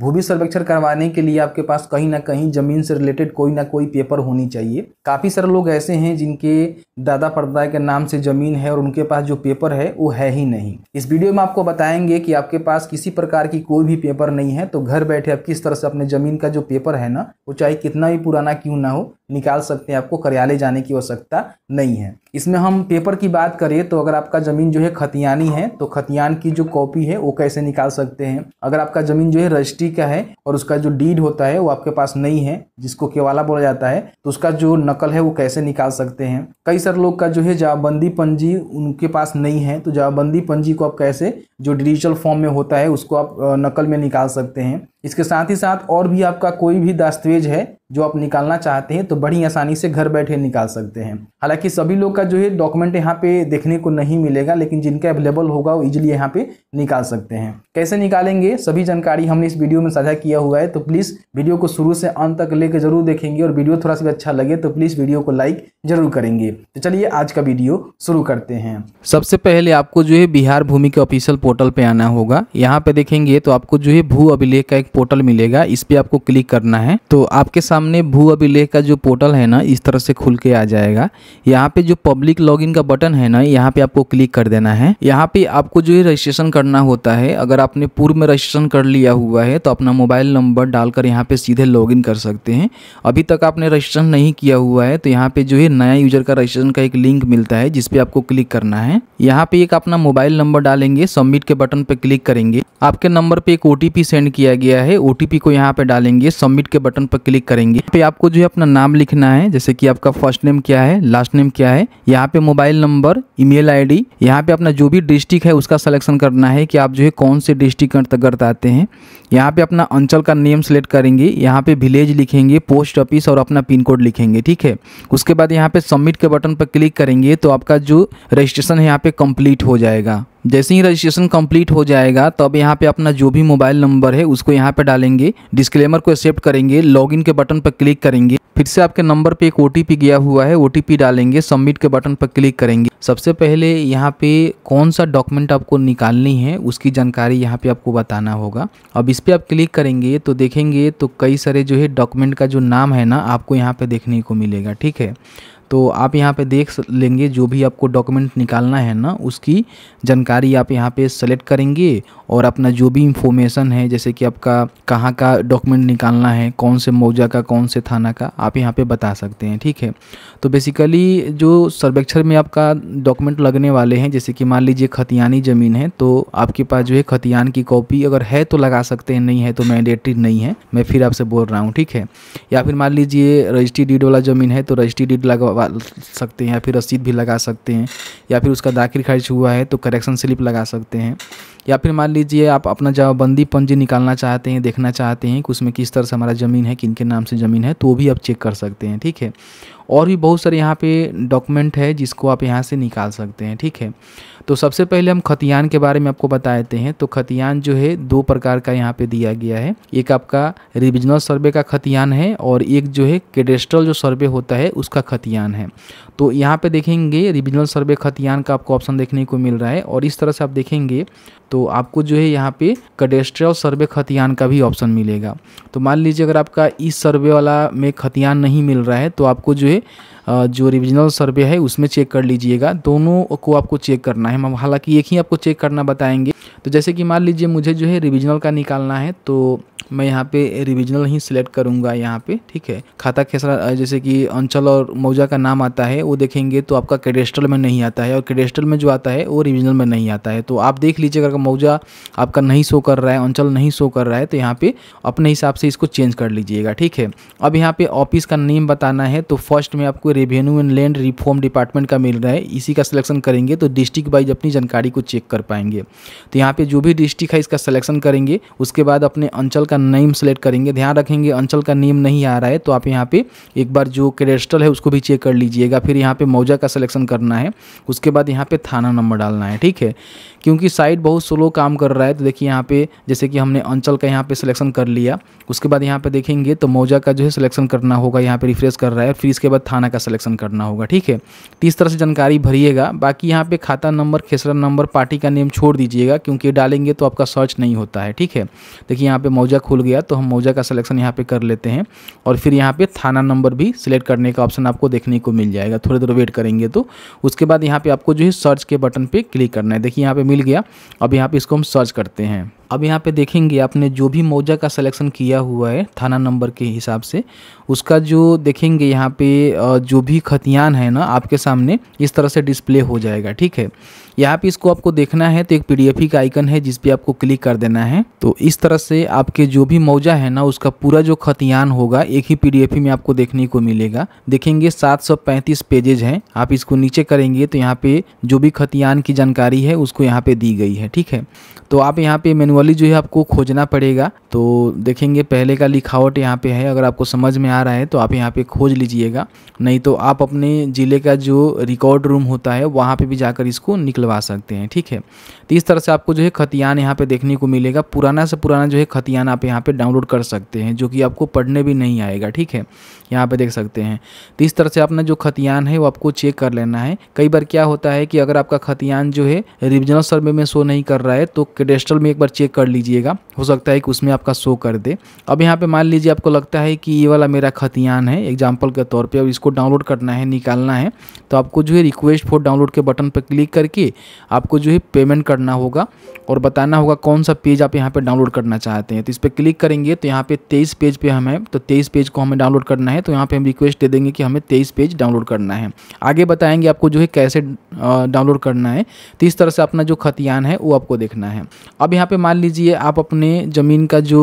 भूमि सर्वेक्षण करवाने के लिए आपके पास कहीं ना कहीं ज़मीन से रिलेटेड कोई ना कोई पेपर होनी चाहिए काफ़ी सारे लोग ऐसे हैं जिनके दादा परदादा के नाम से ज़मीन है और उनके पास जो पेपर है वो है ही नहीं इस वीडियो में आपको बताएंगे कि आपके पास किसी प्रकार की कोई भी पेपर नहीं है तो घर बैठे आप किस तरह से अपने ज़मीन का जो पेपर है ना वो चाहे कितना भी पुराना क्यों ना हो निकाल सकते हैं आपको कार्यालय जाने की आवश्यकता नहीं है इसमें हम पेपर की बात करें तो अगर आपका ज़मीन जो है खतियानी है तो खतियान की जो कॉपी है वो कैसे निकाल सकते हैं अगर आपका ज़मीन जो है रजिस्ट्री का है और उसका जो डीड होता है वो आपके पास नहीं है जिसको केवाला बोला जाता है तो उसका जो नकल है वो कैसे निकाल सकते हैं कई सारे लोग का जो है जवाबबंदी पंजी उनके पास नहीं है तो जवाबबंदी पंजी को आप कैसे जो डिजिटल फॉर्म में होता है उसको आप नकल में निकाल सकते हैं इसके साथ ही साथ और भी आपका कोई भी दस्तावेज है जो आप निकालना चाहते हैं तो बड़ी आसानी से घर बैठे निकाल सकते हैं हालांकि सभी लोग का जो है डॉक्यूमेंट यहाँ पे देखने को नहीं मिलेगा लेकिन जिनका अवेलेबल होगा वो इजिली यहाँ पे निकाल सकते हैं कैसे निकालेंगे सभी जानकारी हमने इस वीडियो में साझा किया हुआ है तो प्लीज़ वीडियो को शुरू से अंत तक लेकर जरूर देखेंगे और वीडियो थोड़ा सा अच्छा लगे तो प्लीज़ वीडियो को लाइक जरूर करेंगे तो चलिए आज का वीडियो शुरू करते हैं सबसे पहले आपको जो है बिहार भूमि के ऑफिशियल पोर्टल पर आना होगा यहाँ पे देखेंगे तो आपको जो है भू अभिलेख का एक पोर्टल मिलेगा इस पर आपको क्लिक करना है तो आपके सामने सामने भू अभिलेख का जो पोर्टल है ना इस तरह से खुल के आ जाएगा यहाँ पे जो पब्लिक लॉगिन का बटन है ना यहाँ पे आपको क्लिक कर देना है यहाँ पे आपको जो है रजिस्ट्रेशन करना होता है अगर आपने पूर्व में रजिस्ट्रेशन कर लिया हुआ है तो अपना मोबाइल नंबर डालकर यहाँ पे सीधे लॉग कर सकते हैं अभी तक आपने रजिस्ट्रेशन नहीं किया हुआ है तो यहाँ पे जो है नया यूजर का रजिस्ट्रेशन का एक लिंक मिलता है जिसपे आपको क्लिक करना है यहाँ पे एक अपना मोबाइल नंबर डालेंगे सबमिट के बटन पे क्लिक करेंगे आपके नंबर पे एक ओटीपी सेंड किया गया है ओटीपी को यहाँ पे डालेंगे सबमिट के बटन पर क्लिक करेंगे करेंगे यहाँ पे आपको जो है अपना नाम लिखना है जैसे कि आपका फर्स्ट नेम क्या है लास्ट नेम क्या है यहाँ पे मोबाइल नंबर ईमेल आईडी यहाँ पे अपना जो भी डिस्ट्रिक्ट है उसका सिलेक्शन करना है कि आप जो है कौन से डिस्ट्रिक्ट अंतर्गत आते हैं यहाँ पे अपना अंचल का नेम सेलेक्ट करेंगे यहाँ पे विलेज लिखेंगे पोस्ट ऑफिस और अपना पिन कोड लिखेंगे ठीक है उसके बाद यहाँ पे सबमिट के बटन पर क्लिक करेंगे तो आपका जो रजिस्ट्रेशन है यहाँ पे कंप्लीट हो जाएगा जैसे ही रजिस्ट्रेशन कंप्लीट हो जाएगा तब तो यहाँ पे अपना जो भी मोबाइल नंबर है उसको यहाँ पे डालेंगे डिस्क्लेमर को एक्सेप्ट करेंगे लॉगिन के बटन पर क्लिक करेंगे फिर से आपके नंबर पे एक ओ गया हुआ है ओ डालेंगे सबमिट के बटन पर क्लिक करेंगे सबसे पहले यहाँ पे कौन सा डॉक्यूमेंट आपको निकालनी है उसकी जानकारी यहाँ पे आपको बताना होगा अब इस पर आप क्लिक करेंगे तो देखेंगे तो कई सारे जो है डॉक्यूमेंट का जो नाम है ना आपको यहाँ पे देखने को मिलेगा ठीक है तो आप यहाँ पे देख लेंगे जो भी आपको डॉक्यूमेंट निकालना है ना उसकी जानकारी आप यहाँ पे सेलेक्ट करेंगे और अपना जो भी इंफॉर्मेशन है जैसे कि आपका कहाँ का डॉक्यूमेंट निकालना है कौन से मौजा का कौन से थाना का आप यहाँ पे बता सकते हैं ठीक है तो बेसिकली जो सर्वेक्षण में आपका डॉक्यूमेंट लगने वाले हैं जैसे कि मान लीजिए खतियानी ज़मीन है तो आपके पास जो है खतियान की कॉपी अगर है तो लगा सकते हैं नहीं है तो मैंडेटरी नहीं है मैं फिर आपसे बोल रहा हूँ ठीक है या फिर मान लीजिए रजिस्ट्री डीड वाला ज़मीन है तो रजिस्ट्री डीड लगा लगवा सकते हैं या फिर रसीद भी लगा सकते हैं या फिर उसका दाखिल खारिज हुआ है तो करेक्शन स्लिप लगा सकते हैं या फिर मान लीजिए आप अपना जवाबबंदी पंजी निकालना चाहते हैं देखना चाहते हैं कि उसमें किस तरह से हमारा ज़मीन है किन के नाम से ज़मीन है तो भी आप चेक कर सकते हैं ठीक है और भी बहुत सारे यहाँ पे डॉक्यूमेंट है जिसको आप यहाँ से निकाल सकते हैं ठीक है तो सबसे पहले हम खतियान के बारे में आपको बता देते हैं तो खतियान जो है दो प्रकार का यहाँ पे दिया गया है एक आपका रिविजनल सर्वे का खतियान है और एक जो है कैडेस्ट्रल जो सर्वे होता है उसका खतियान है तो यहाँ पे देखेंगे रिविजनल सर्वे खतियान का आपको ऑप्शन देखने को मिल रहा है और इस तरह से आप देखेंगे तो आपको जो है यहाँ पे कडेस्ट्रियल सर्वे खतियान का भी ऑप्शन मिलेगा तो मान लीजिए अगर आपका इस सर्वे वाला में खतियान नहीं मिल रहा है तो आपको जो है जो रिविजनल सर्वे है उसमें चेक कर लीजिएगा दोनों को आपको चेक करना है हम हालांकि एक ही आपको चेक करना बताएंगे तो जैसे कि मान लीजिए मुझे जो है रिविजनल का निकालना है तो मैं यहाँ पे रिविजनल ही सिलेक्ट करूंगा यहाँ पे ठीक है खाता खेसरा जैसे कि अंचल और मौजा का नाम आता है वो देखेंगे तो आपका कैडेस्ट्रल में नहीं आता है और कैडेस्ट्रल में जो आता है वो रिविजनल में नहीं आता है तो आप देख लीजिए अगर मौजा आपका नहीं शो कर रहा है अंचल नहीं शो कर रहा है तो यहाँ पे अपने हिसाब से इसको चेंज कर लीजिएगा ठीक है अब यहाँ पे ऑफिस का नेम बताना है तो फर्स्ट में आपको revenue and land reform department का मिल रहा है इसी का सिलेक्शन करेंगे तो डिस्ट्रिक्ट वाइज अपनी जानकारी को चेक कर पाएंगे तो यहाँ पे जो भी डिस्ट्रिक्ट है इसका सिलेक्शन करेंगे उसके बाद अपने अंचल का नेम सेलेक्ट करेंगे ध्यान रखेंगे अंचल का नेम नहीं आ रहा है तो आप यहाँ पे एक बार जो क्रेडिस्टल है उसको भी चेक कर लीजिएगा फिर यहाँ पे मौजा का सिलेक्शन करना है उसके बाद यहाँ पे थाना नंबर डालना है ठीक है क्योंकि साइट बहुत स्लो काम कर रहा है तो देखिए यहाँ पे जैसे कि हमने अंचल का यहाँ पे सिलेक्शन कर लिया उसके बाद यहाँ पे देखेंगे तो मौजा का जो है सिलेक्शन करना होगा यहाँ पे रिफ्रेश कर रहा है फिर इसके बाद थाना का सिलेक्शन करना होगा ठीक है तो इस तरह से जानकारी भरिएगा बाकी यहाँ पे खाता नंबर खेसरा नंबर पार्टी का नेम छोड़ दीजिएगा क्योंकि डालेंगे तो आपका सर्च नहीं होता है ठीक है देखिए यहाँ पे मौजा खुल गया तो हम मौजा का सिलेक्शन यहाँ पे कर लेते हैं और फिर यहाँ पे थाना नंबर भी सिलेक्ट करने का ऑप्शन आपको देखने को मिल जाएगा थोड़ी देर वेट करेंगे तो उसके बाद यहाँ पे आपको जो है सर्च के बटन पे क्लिक करना है देखिए यहाँ पे मिल गया अब यहाँ पे इसको हम सर्च करते हैं अब यहाँ पे देखेंगे आपने जो भी मौजा का सिलेक्शन किया हुआ है थाना नंबर के हिसाब से उसका जो देखेंगे यहाँ पे जो भी खतियान है ना आपके सामने इस तरह से डिस्प्ले हो जाएगा ठीक है यहाँ पे इसको आपको देखना है तो एक पी का आइकन है जिस आपको क्लिक कर देना है तो इस तरह से आपके जो भी मौजा है ना उसका पूरा जो खतियान होगा एक ही पी में आपको देखने को मिलेगा देखेंगे पैंतीस पेजेज हैं आप इसको नीचे करेंगे तो यहाँ पे जो भी खतियान की जानकारी है उसको यहाँ पे दी गई है ठीक है तो आप यहाँ पे मेनुअल सिम्बोली जो है आपको खोजना पड़ेगा तो देखेंगे पहले का लिखावट यहाँ पे है अगर आपको समझ में आ रहा है तो आप यहाँ पे खोज लीजिएगा नहीं तो आप अपने ज़िले का जो रिकॉर्ड रूम होता है वहाँ पे भी जाकर इसको निकलवा सकते हैं ठीक है तो इस तरह से आपको जो है खतियान यहाँ पे देखने को मिलेगा पुराना से पुराना जो है खतियान आप यहाँ पर डाउनलोड कर सकते हैं जो कि आपको पढ़ने भी नहीं आएगा ठीक है यहाँ पे देख सकते हैं तो इस तरह से अपना जो खतियान है वो आपको चेक कर लेना है कई बार क्या होता है कि अगर आपका खतियान जो है रिविजनल सर्वे में शो नहीं कर रहा है तो कैडेस्ट्रल में एक बार चेक कर लीजिएगा हो सकता है कि उसमें आपका शो कर दे अब यहाँ पर मान लीजिए आपको लगता है कि ये वाला मेरा खतियान है एग्जाम्पल के तौर पर अब इसको डाउनलोड करना है निकालना है तो आपको जो है रिक्वेस्ट फॉर डाउनलोड के बटन पर क्लिक करके आपको जो है पेमेंट करना होगा और बताना होगा कौन सा पेज आप यहाँ पर डाउनलोड करना चाहते हैं तो इस पर क्लिक करेंगे तो यहाँ पे तेईस पेज पे हमें तो तेईस पेज को हमें डाउनलोड करना है है तो यहाँ पे हम रिक्वेस्ट दे देंगे कि हमें तेईस पेज डाउनलोड करना है आगे बताएंगे आपको जो है कैसे डाउनलोड करना है तो इस तरह से अपना जो खतियान है वो आपको देखना है अब यहाँ पर मान लीजिए आप अपने ज़मीन का जो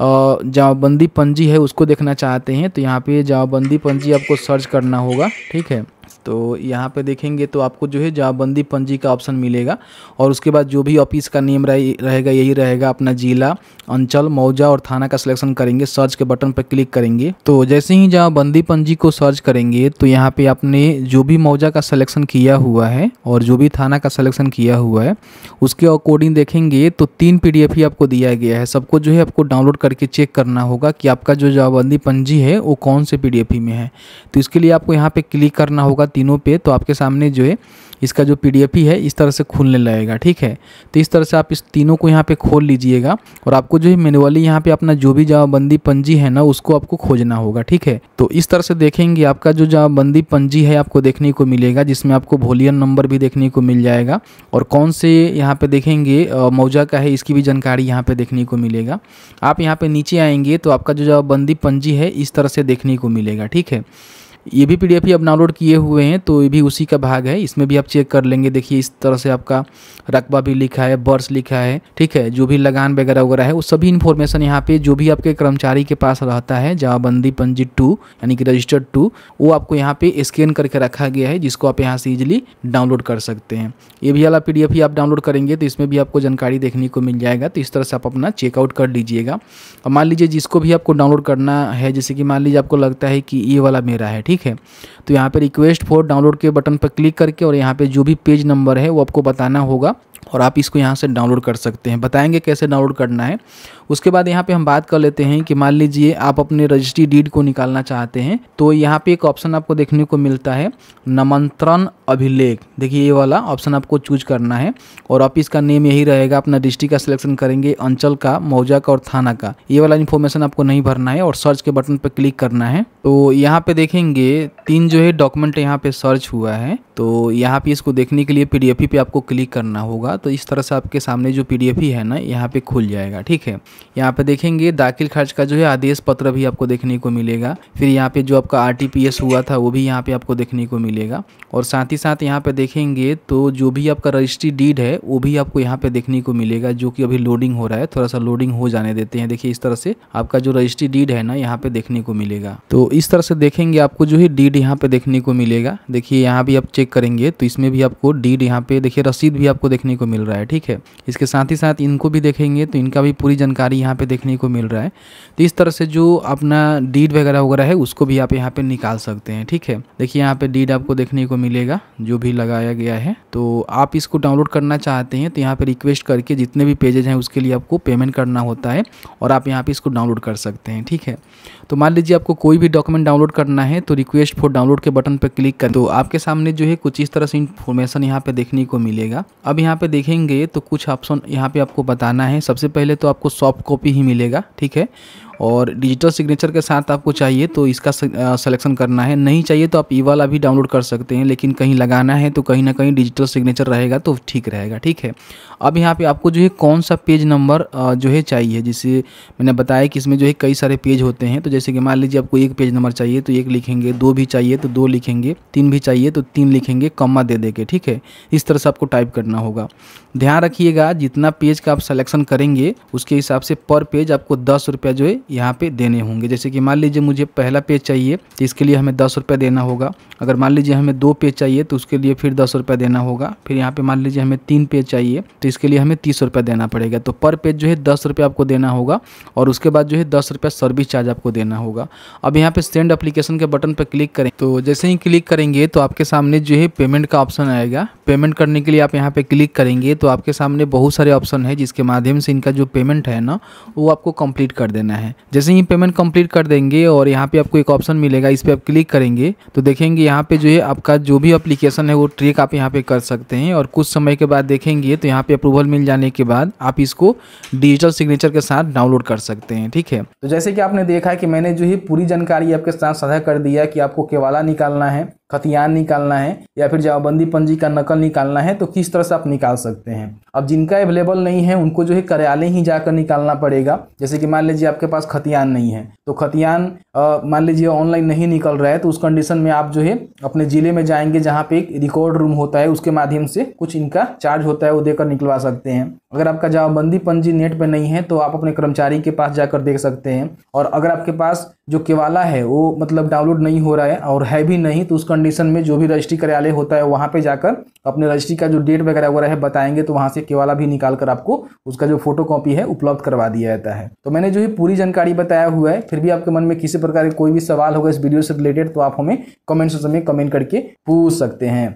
जावाबंदी पंजी है उसको देखना चाहते हैं तो यहाँ पर जावाबंदी पंजी आपको सर्च करना होगा ठीक है तो यहाँ पे देखेंगे तो आपको जो है जाबंदी पंजी का ऑप्शन मिलेगा और उसके बाद जो भी ऑफिस का नेम रहेगा यही रहेगा अपना जिला अंचल मौजा और थाना का सिलेक्शन करेंगे सर्च के बटन पर क्लिक करेंगे तो जैसे ही जहाँ बंदी पंजी को सर्च करेंगे तो यहाँ पे आपने जो भी मौजा का सिलेक्शन किया हुआ है और जो भी थाना का सिलेक्शन किया हुआ है उसके अकॉर्डिंग देखेंगे तो तीन पीडीएफ ही आपको दिया गया है सबको जो है आपको डाउनलोड करके चेक करना होगा कि आपका जो जवाबबंदी पंजी है वो कौन से पी में है तो इसके लिए आपको यहाँ पर क्लिक करना होगा तीनों पर तो आपके सामने जो है इसका जो पी ही है इस तरह से खुलने लगेगा ठीक है तो इस तरह से आप इस तीनों को यहाँ पर खोल लीजिएगा और आपको जो है मेनुअली यहाँ पर अपना जो भी जावाबंदी पंजी है ना उसको आपको खोजना होगा ठीक है तो इस तरह से देखेंगे आपका जो जावाबंदी पंजी है आपको देखने को मिलेगा जिसमें आपको भोलियन नंबर भी देखने को मिल जाएगा और कौन से यहाँ पे देखेंगे मौजा का है इसकी भी जानकारी यहाँ पे देखने को मिलेगा आप यहाँ पे नीचे आएंगे तो आपका जो जवाबबंदी पंजी है इस तरह से देखने को मिलेगा ठीक है ये भी पीडीएफ ही आप डाउनलोड किए हुए हैं तो ये भी उसी का भाग है इसमें भी आप चेक कर लेंगे देखिए इस तरह से आपका रकबा भी लिखा है बर्स लिखा है ठीक है जो भी लगान वगैरह वगैरह है वो सभी इन्फॉर्मेशन यहाँ पे जो भी आपके कर्मचारी के पास रहता है जवाबंदी पंजी टू यानी कि रजिस्टर्ड टू वो आपको यहाँ पे स्कैन करके रखा गया है जिसको आप यहाँ से इजिली डाउनलोड कर सकते हैं ये भी वाला पी ही आप डाउनलोड करेंगे तो इसमें भी आपको जानकारी देखने को मिल जाएगा तो इस तरह से आप अपना चेकआउट कर लीजिएगा और मान लीजिए जिसको भी आपको डाउनलोड करना है जैसे कि मान लीजिए आपको लगता है कि ये वाला मेरा है ठीक है तो यहाँ पे रिक्वेस्ट फॉर डाउनलोड के बटन पर क्लिक करके और यहाँ पे जो भी पेज नंबर है वो आपको बताना होगा और आप इसको यहाँ से डाउनलोड कर सकते हैं बताएंगे कैसे डाउनलोड करना है उसके बाद यहाँ पे हम बात कर लेते हैं कि मान लीजिए आप अपने रजिस्ट्री डीड को निकालना चाहते हैं तो यहाँ पे एक ऑप्शन आपको देखने को मिलता है नमंत्रण अभिलेख देखिए ये वाला ऑप्शन आपको चूज करना है और ऑफिस का नेम यही रहेगा अपना डिस्ट्रिक्ट का सिलेक्शन करेंगे अंचल का मौजा का और थाना का ये वाला इन्फॉर्मेशन आपको नहीं भरना है और सर्च के बटन पर क्लिक करना है तो यहाँ पे देखेंगे तीन जो है डॉक्यूमेंट यहाँ पे सर्च हुआ है तो यहाँ पे इसको देखने के लिए पी पे आपको क्लिक करना होगा तो इस तरह से आपके सामने जो पी है ना यहाँ पे खुल जाएगा ठीक है यहाँ पे देखेंगे दाखिल खर्च का जो है आदेश पत्र भी आपको देखने को मिलेगा फिर यहाँ पे जो आपका आर हुआ था वो भी यहाँ पे आपको देखने को मिलेगा और साथ ही साथ यहाँ पे देखेंगे तो जो भी आपका रजिस्ट्री डीड है वो भी आपको यहाँ पे देखने को मिलेगा जो कि अभी लोडिंग हो रहा है थोड़ा सा लोडिंग हो जाने देते हैं देखिए इस तरह से आपका जो रजिस्ट्री डीड है ना यहाँ पे देखने को मिलेगा तो इस तरह से देखेंगे आपको जो है डीड यहाँ पे देखने को मिलेगा देखिए यहाँ भी आप चेक करेंगे तो इसमें भी आपको डीड यहाँ पे देखिए रसीद भी आपको देखने को मिल रहा है ठीक है इसके साथ ही साथ इनको भी देखेंगे तो इनका भी पूरी जानकारी यहाँ पे देखने को मिल रहा है तो इस तरह से जो अपना डीड वगैरह वगैरह है उसको भी आप यहाँ पर निकाल सकते हैं ठीक है देखिए यहाँ पर डीड आपको देखने को मिलेगा जो भी लगाया गया है तो आप इसको डाउनलोड करना चाहते हैं तो यहाँ पर रिक्वेस्ट करके जितने भी पेजेज हैं उसके लिए आपको पेमेंट करना होता है और आप यहाँ पर इसको डाउनलोड कर सकते हैं ठीक है तो मान लीजिए आपको कोई भी डॉक्यूमेंट डाउनलोड करना है तो रिक्वेस्ट फॉर डाउनलोड के बटन पर क्लिक कर तो आपके सामने जो है कुछ इस तरह से इन्फॉर्मेशन यहाँ पे देखने को मिलेगा अब यहाँ पे देखेंगे तो कुछ ऑप्शन यहाँ पे आपको बताना है सबसे पहले तो आपको सॉफ्ट कॉपी ही मिलेगा ठीक है और डिजिटल सिग्नेचर के साथ आपको चाहिए तो इसका सिलेक्शन करना है नहीं चाहिए तो आप ई वाला भी डाउनलोड कर सकते हैं लेकिन कहीं लगाना है तो कहीं ना कहीं डिजिटल सिग्नेचर रहेगा तो ठीक रहेगा ठीक है अब यहाँ पे आपको जो है कौन सा पेज नंबर जो है चाहिए जिसे मैंने बताया कि इसमें जो है कई सारे पेज होते हैं तो जैसे कि मान लीजिए आपको एक पेज नंबर चाहिए तो एक लिखेंगे दो भी चाहिए तो दो लिखेंगे तीन भी चाहिए तो तीन लिखेंगे कम्मा दे देंगे ठीक है इस तरह से आपको टाइप करना होगा ध्यान रखिएगा जितना पेज का आप सिलेक्शन करेंगे उसके हिसाब से पर पेज आपको दस रुपया जो है यहाँ पे देने होंगे जैसे कि मान लीजिए मुझे पहला पेज चाहिए तो इसके लिए हमें दस रुपया देना होगा अगर मान लीजिए हमें दो पेज चाहिए तो उसके लिए फिर दस रुपया देना होगा फिर यहाँ पे मान लीजिए हमें तीन पेज चाहिए तो इसके लिए हमें तीस रुपया देना पड़ेगा तो पर पेज जो है दस रुपया आपको देना होगा और उसके बाद जो है दस रुपया सर्विस चार्ज आपको देना होगा अब यहाँ पे सेंड अप्लीकेशन के बटन पर क्लिक करें तो जैसे ही क्लिक करेंगे तो आपके सामने जो है पेमेंट का ऑप्शन आएगा पेमेंट करने के लिए आप यहाँ पर क्लिक करेंगे तो आपके सामने बहुत सारे ऑप्शन है जिसके माध्यम से इनका जो पेमेंट है ना वो आपको कंप्लीट कर देना है जैसे ही पेमेंट कंप्लीट कर देंगे और यहाँ पे आपको एक ऑप्शन मिलेगा इस पर आप क्लिक करेंगे तो देखेंगे यहाँ पे जो है आपका जो भी अप्लीकेशन है वो ट्रेक आप यहाँ पे कर सकते हैं और कुछ समय के बाद देखेंगे तो यहाँ पे अप्रूवल मिल जाने के बाद आप इसको डिजिटल सिग्नेचर के साथ डाउनलोड कर सकते हैं ठीक है तो जैसे कि आपने देखा कि मैंने जो है पूरी जानकारी आपके साथ साझा कर दिया कि आपको केवाला निकालना है खतियान निकालना है या फिर जाओबंदी पंजी का नकल निकालना है तो किस तरह से आप निकाल सकते हैं अब जिनका अवेलेबल नहीं है उनको जो है कार्यालय ही जाकर निकालना पड़ेगा जैसे कि मान लीजिए आपके पास खतियान नहीं है तो खतियान मान लीजिए ऑनलाइन नहीं निकल रहा है तो उस कंडीशन में आप जो है अपने ज़िले में जाएंगे जहाँ पे एक रिकॉर्ड रूम होता है उसके माध्यम से कुछ इनका चार्ज होता है वो देकर निकलवा सकते हैं अगर आपका जाओबंदी पंजी नेट पर नहीं है तो आप अपने कर्मचारी के पास जाकर देख सकते हैं और अगर आपके पास जो केवाला है वो मतलब डाउनलोड नहीं हो रहा है और है भी नहीं तो उस कंडीशन में जो भी रजिस्ट्री कार्यालय होता है वहाँ पे जाकर अपने रजिस्ट्री का जो डेट वगैरह वगैरह है बताएंगे तो वहाँ से केवाला भी निकाल कर आपको उसका जो फोटो कॉपी है उपलब्ध करवा दिया जाता है तो मैंने जो ये पूरी जानकारी बताया हुआ है फिर भी आपके मन में किसी प्रकार का कोई भी सवाल होगा इस वीडियो से रिलेटेड तो आप हमें कमेंट सेक्शन में कमेंट करके पूछ सकते हैं